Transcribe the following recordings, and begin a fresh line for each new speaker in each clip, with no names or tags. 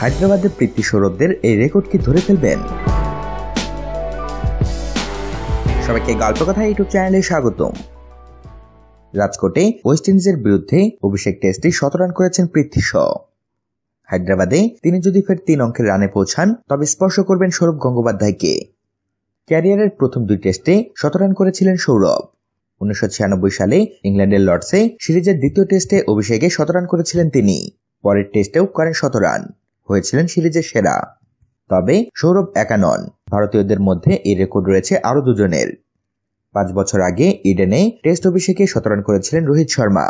হায়দ্রাবাদে প্রীতি সৌরভদের এই রেকর্ড কি ধরে ফেলবেন সবাইকে গল্প কথা ইউটিউব চ্যানেলে স্বাগতম রাজকোটে ওয়েস্ট ইন্ডিজের বিরুদ্ধে অভিষেক টেস্টে শত রান করেছেন পৃথ্বী শ হায়দ্রাবাদে তিনি যদি ফের তিন অঙ্কের রানে পৌঁছান তবে স্পর্শ করবেন সৌরভ গঙ্গোপাধ্যায়কে ক্যারিয়ারের প্রথম দুই টেস্টে শত রান করেছিলেন সৌরভ উনিশশো সালে ইংল্যান্ডের লর্ডসে সিরিজের দ্বিতীয় টেস্টে অভিষেকে শত রান করেছিলেন তিনি পরের টেস্টেও করেন শত রান হয়েছিলেন সিরিজের সেরা তবে সৌরভ একা নন ভারতীয়দের মধ্যে এই রেকর্ড রয়েছে আরও দুজনের পাঁচ বছর আগে ইডেনে টেস্ট অভিষেকে শতরান করেছিলেন রোহিত শর্মা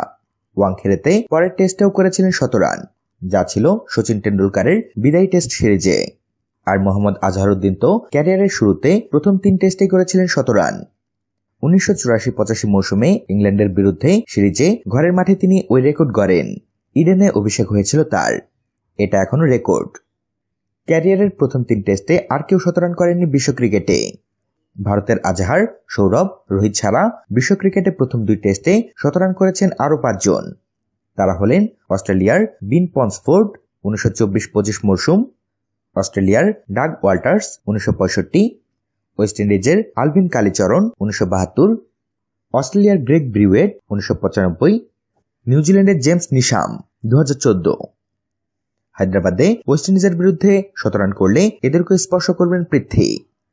ওয়াংখেড়েতে পরের টেস্টেও করেছিলেন শতরান যা ছিল সচিন টেন্ডুলকারের বিদায়ী টেস্ট সিরিজে আর মোহাম্মদ আজহারউদ্দিন তো ক্যারিয়ারের শুরুতে প্রথম তিন টেস্টে করেছিলেন শতরান উনিশশো চুরাশি পঁচাশি মৌসুমে ইংল্যান্ডের বিরুদ্ধে সিরিজে ঘরের মাঠে তিনি ওই রেকর্ড গড়েন ইডেনে অভিষেক হয়েছিল তার এটা এখনও রেকর্ড ক্যারিয়ারের প্রথম তিন টেস্টে আর কেউ শতরান করেননি বিশ্ব ক্রিকেটে ভারতের আজহার সৌরভ রোহিত ছাড়া বিশ্ব ক্রিকেটে প্রথম দুই টেস্টে শতরান করেছেন আরও পাঁচজন তারা হলেন অস্ট্রেলিয়ার বিন পন্সফোর্ড উনিশশো চব্বিশ পঁচিশ মরশুম অস্ট্রেলিয়ার ডাগ ওয়াল্টার্স উনিশশো পঁয়ষট্টি ওয়েস্ট ইন্ডিজের আলভিন কালীচরণ উনিশশো বাহাত্তর অস্ট্রেলিয়ার গ্রেগ ব্রিউয়েট উনিশশো পঁচানব্বই নিউজিল্যান্ডের জেমস নিশাম দু হাজার চোদ্দ হায়দ্রাবাদে ওয়েস্ট ইন্ডিজের বিরুদ্ধে শতরান করলে এদেরকে স্পর্শ করবেন পৃথ্বী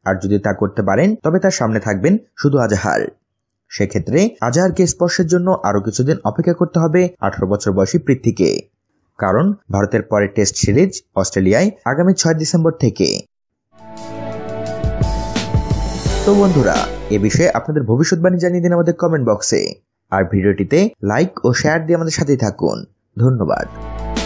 আর যদি তা করতে পারেন তবে তার সামনে থাকবেন শুধু আজাহার সেক্ষেত্রে আজহারকে স্পর্শের জন্য আরও কিছুদিন অপেক্ষা করতে হবে আঠারো বছর বয়সী পৃথ্বীকে কারণ ভারতের পরের টেস্ট সিরিজ অস্ট্রেলিয়ায় আগামী ছয় ডিসেম্বর থেকে তো বন্ধুরা এ বিষয়ে আপনাদের ভবিষ্যৎবাণী জানিয়ে দিন আমাদের কমেন্ট বক্সে আর ভিডিওটিতে লাইক ও শেয়ার দিয়ে আমাদের সাথেই থাকুন ধন্যবাদ